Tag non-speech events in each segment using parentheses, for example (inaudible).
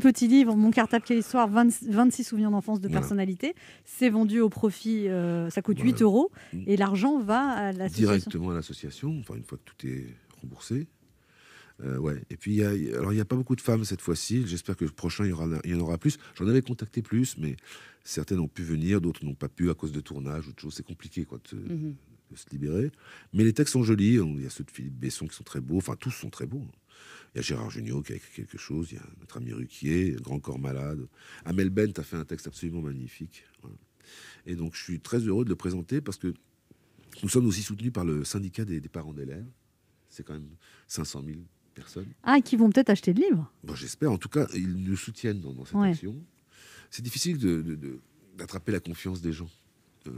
Petit livre, mon cartable, quelle histoire 26 souvenirs d'enfance de personnalité. C'est vendu au profit, euh, ça coûte 8 euros, mm. et l'argent va à l'association. Directement à l'association, enfin une fois que tout est remboursé. Euh, ouais. Et puis, alors il n'y a pas beaucoup de femmes cette fois-ci. J'espère que le prochain, il y, en aura plus. J'en avais contacté plus, mais certaines ont pu venir, d'autres n'ont pas pu à cause de tournage ou de C'est compliqué quoi, mhm. de, se libérer. Mais les textes sont jolis. Il y a ceux de Philippe Besson qui sont très beaux. Enfin, tous sont très beaux. Il y a Gérard Junior qui a écrit quelque chose, il y a notre ami Ruquier, Grand Corps Malade. Amel Bent a fait un texte absolument magnifique. Et donc je suis très heureux de le présenter parce que nous sommes aussi soutenus par le syndicat des, parents d'élèves. C'est quand même 500 000 personnes. Ah, qui vont peut-être acheter de livre J'espère. En tout cas, ils nous soutiennent dans, cette action. C'est difficile d'attraper de, la confiance des gens. Euh,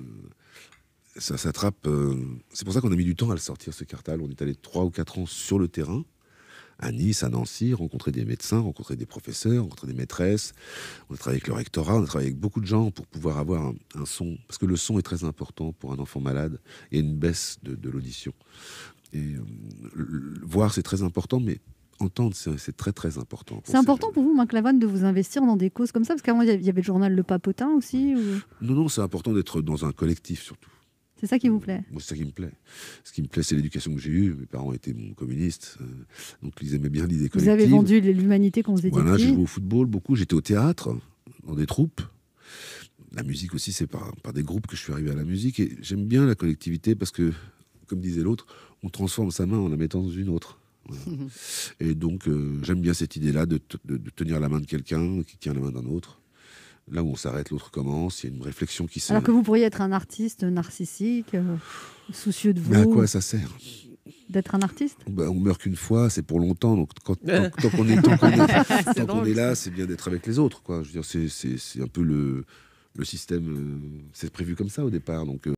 ça s'attrape. Euh, c'est pour ça qu'on a mis du temps à le sortir, ce cartel, On est allé 3 ou 4 ans sur le terrain à Nice, à Nancy, rencontrer des médecins, rencontrer des professeurs, rencontrer des maîtresses. On a travaillé avec le rectorat, on a travaillé avec beaucoup de gens pour pouvoir avoir un, son, parce que le son est très important pour un enfant malade et une baisse de, l'audition. Et euh, voir, c'est très important, mais entendre, c'est très très important. C'est important pour vous, Maclavane, de vous investir dans des causes comme ça Parce qu'avant, il y avait le journal Le Papotin aussi Non, non, c'est important d'être dans un collectif surtout. C'est ça qui vous euh, plaît Moi, c'est ça qui me plaît. Ce qui me plaît, c'est l'éducation que j'ai eue. Mes parents étaient communistes, euh, donc ils aimaient bien l'idée collective. Vous avez vendu l'humanité quand vous dit. Voilà, j'ai joué au football beaucoup, j'étais au théâtre, dans des troupes. La musique aussi, c'est par, par des groupes que je suis arrivé à la musique. Et j'aime bien la collectivité parce que, comme disait l'autre, on transforme sa main en la mettant dans une autre. (laughs) Et donc, euh, j'aime bien cette idée-là de, de tenir la main de quelqu'un qui tient la main d'un autre là où on s'arrête, l'autre commence. Il y a une réflexion qui se... Alors que vous pourriez être un artiste narcissique, euh, soucieux de vous. Mais à quoi ça sert D'être un artiste ben, On meurt qu'une fois, c'est pour longtemps. Donc, (laughs) tant, qu'on est, là, c'est bien d'être avec les autres. Quoi. Je veux c'est, un peu le, système. Euh, c'est prévu comme ça au départ. Donc, euh,